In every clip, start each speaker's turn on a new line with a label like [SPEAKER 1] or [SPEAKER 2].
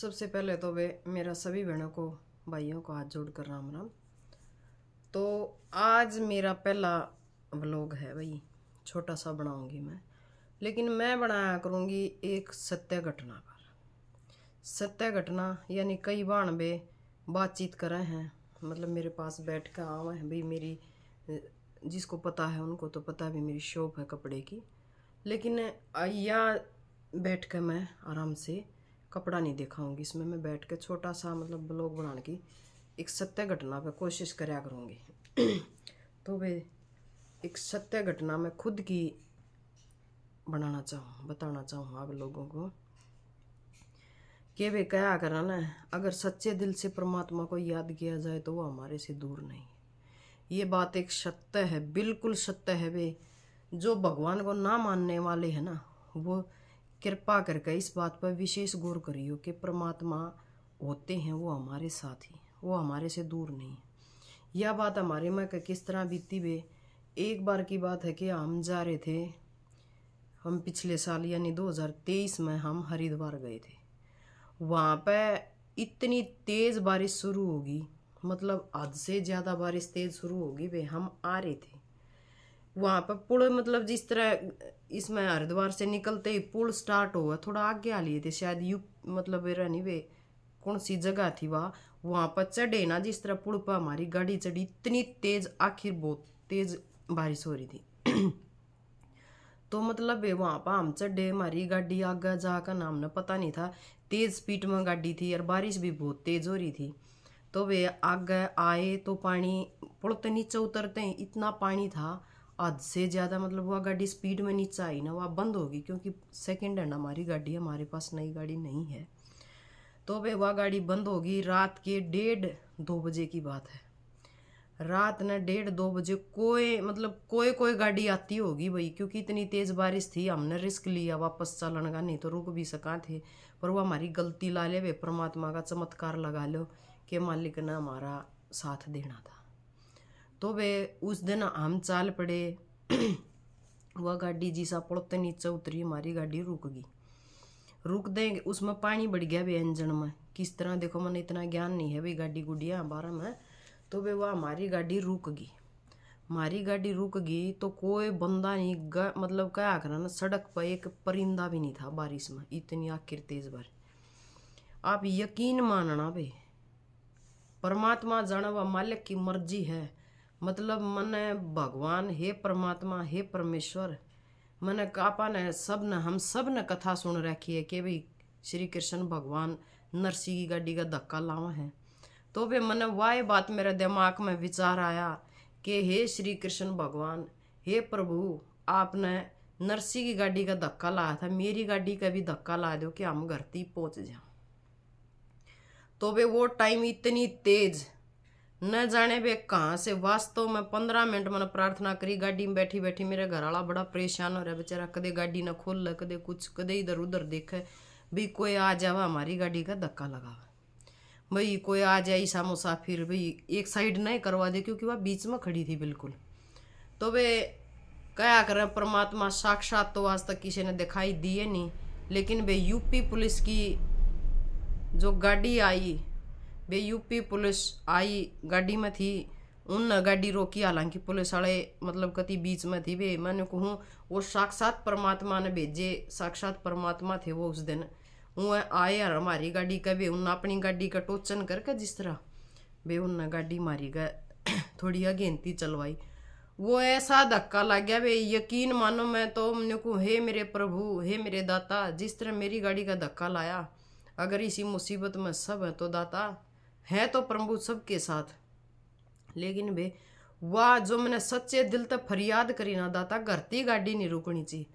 [SPEAKER 1] सबसे पहले तो वे मेरा सभी बहनों को भाइयों को हाथ जोड़ कर राम राम तो आज मेरा पहला ब्लॉग है भाई छोटा सा बनाऊंगी मैं लेकिन मैं बनाया करूंगी एक सत्य घटना पर सत्य घटना यानी कई बार वे बातचीत रहे हैं मतलब मेरे पास बैठ कर आवे हैं भाई मेरी जिसको पता है उनको तो पता भी मेरी शॉप है कपड़े की लेकिन या बैठ कर मैं आराम से कपड़ा नहीं दिखाऊंगी इसमें मैं बैठ के छोटा सा मतलब ब्लॉग बनाने की एक सत्य घटना पे कोशिश कराया करूँगी तो वे एक सत्य घटना मैं खुद की बनाना चाहूँ बताना चाहूँ आप लोगों को कि वे क्या कराना ना अगर सच्चे दिल से परमात्मा को याद किया जाए तो वो हमारे से दूर नहीं ये बात एक सत्य है बिल्कुल सत्य है वे जो भगवान को ना मानने वाले हैं ना वो कृपा करके इस बात पर विशेष गौर करियो कि परमात्मा होते हैं वो हमारे साथ ही वो हमारे से दूर नहीं यह बात हमारे में किस तरह बीती वे एक बार की बात है कि हम जा रहे थे हम पिछले साल यानी 2023 में हम हरिद्वार गए थे वहाँ पर इतनी तेज़ बारिश शुरू होगी मतलब आज से ज़्यादा बारिश तेज़ शुरू होगी वे हम आ रहे थे वहां पर पुल मतलब जिस तरह इसमें हरिद्वार से निकलते ही पुल स्टार्ट हुआ थोड़ा आगे आ लिए थे शायद यू मतलब रहनी वे कौन सी जगह थी वहाँ वहाँ पर चढ़े ना जिस तरह पुल पर हमारी गाड़ी चढ़ी इतनी तेज आखिर बहुत तेज बारिश हो रही थी तो मतलब वे वहाँ पर हम चढ़े हमारी गाड़ी आगे जा का नाम ना पता नहीं था तेज स्पीड में गाड़ी थी और बारिश भी बहुत तेज हो रही थी तो वे आगे आए तो पानी पुल तो नीचे उतरते इतना पानी था आध से ज़्यादा मतलब वह गाड़ी स्पीड में नीचे आई ना वह बंद होगी क्योंकि सेकेंड हैंड हमारी गाड़ी हमारे पास नई गाड़ी नहीं है तो भाई वह गाड़ी बंद होगी रात के डेढ़ दो बजे की बात है रात ना डेढ़ दो बजे कोई मतलब कोई कोई गाड़ी आती होगी भाई क्योंकि इतनी तेज़ बारिश थी हमने रिस्क लिया वापस चलन का नहीं तो रुक भी सका थे पर वो हमारी गलती ला ले वे परमात्मा का चमत्कार लगा लो कि मालिक ने हमारा साथ देना था तो वे उस दिन हम चाल पड़े वह गाड़ी जीसा पड़ते नीचे उतरी हमारी गाड़ी रुक गई रुक दें उसमें पानी बढ़ गया भी इंजन में किस तरह देखो मैंने इतना ज्ञान नहीं है भाई गाड़ी गुड़िया हमारा में तो वे वह हमारी गाड़ी रुक गई हमारी गाड़ी रुक गई तो कोई बंदा नहीं गा, मतलब क्या करा ना सड़क पर एक परिंदा भी नहीं था बारिश में इतनी आखिर तेज बार आप यकीन मानना भाई परमात्मा जाना वह मालिक की मर्जी है मतलब मन भगवान हे परमात्मा हे परमेश्वर मन कापा ने सब ने हम सब ने कथा सुन रखी है कि भाई श्री कृष्ण भगवान नरसिंह की गाड़ी का धक्का लाओ है तो भी मन वाह बात मेरे दिमाग में विचार आया कि हे श्री कृष्ण भगवान हे प्रभु आपने नरसिंह की गाड़ी का धक्का लाया था मेरी गाड़ी का भी धक्का ला दो कि हम घर तक पहुँच जाए तो वे वो टाइम इतनी तेज़ न जाने वे कहाँ से वास्तव में पंद्रह मिनट मैंने प्रार्थना करी गाड़ी में बैठी बैठी मेरे घर वाला बड़ा परेशान हो रहा है बेचारा कदे गाड़ी ना खोल ले कदे कुछ कदे इधर उधर देखे भाई कोई आ जावा हमारी गाड़ी का धक्का लगावा भाई कोई आ जाए सा मुसाफिर भाई एक साइड नहीं करवा दे क्योंकि वह बीच में खड़ी थी बिल्कुल तो वे क्या करें परमात्मा साक्षात तो आज तक किसी ने दिखाई दिए नहीं लेकिन वे यूपी पुलिस की जो गाड़ी आई बे यूपी पुलिस आई गाड़ी में थी उन गाड़ी रोकी हालांकि पुलिस वाले मतलब कति बीच में थी वे मैंने कहूँ वो साक्षात परमात्मा ने भेजे साक्षात परमात्मा थे वो उस दिन वो आए यार हमारी गाड़ी का भी उन अपनी गाड़ी का टोचन करके जिस तरह बे उन गाड़ी मारी गए थोड़ी अगेंती चलवाई वो ऐसा धक्का लग गया भाई यकीन मानो मैं तो मैंने कहूँ हे मेरे प्रभु हे मेरे दाता जिस तरह मेरी गाड़ी का धक्का लाया अगर इसी मुसीबत में सब है तो दाता है तो प्रभु सबके साथ लेकिन वे वाह जो मैंने सच्चे दिल तक फरियाद करी ना दाता घरती गाड़ी नहीं रुकनी चाहिए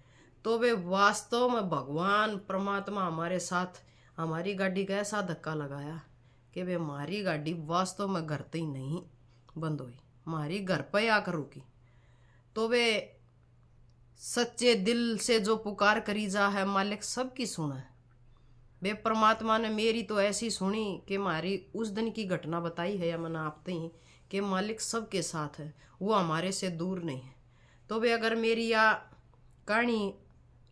[SPEAKER 1] तो वे वास्तव में भगवान परमात्मा हमारे साथ हमारी गाड़ी का ऐसा धक्का लगाया कि वे हमारी गाड़ी वास्तव में घर ही नहीं बंद हुई हमारी घर पर ही आकर रुकी तो वे सच्चे दिल से जो पुकार करी जा है मालिक सबकी सुना है वे परमात्मा ने मेरी तो ऐसी सुनी कि हमारी उस दिन की घटना बताई है या मना आपते ही कि मालिक सबके साथ है वो हमारे से दूर नहीं है तो वे अगर मेरी या कहानी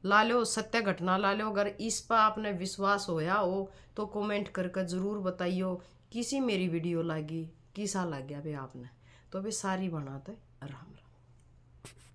[SPEAKER 1] ला लो सत्य घटना ला लो अगर इस पर आपने विश्वास होया हो तो कमेंट करके ज़रूर बताइयो किसी मेरी वीडियो लागी किसा लग गया भाई आपने तो भाई सारी बनाते आराम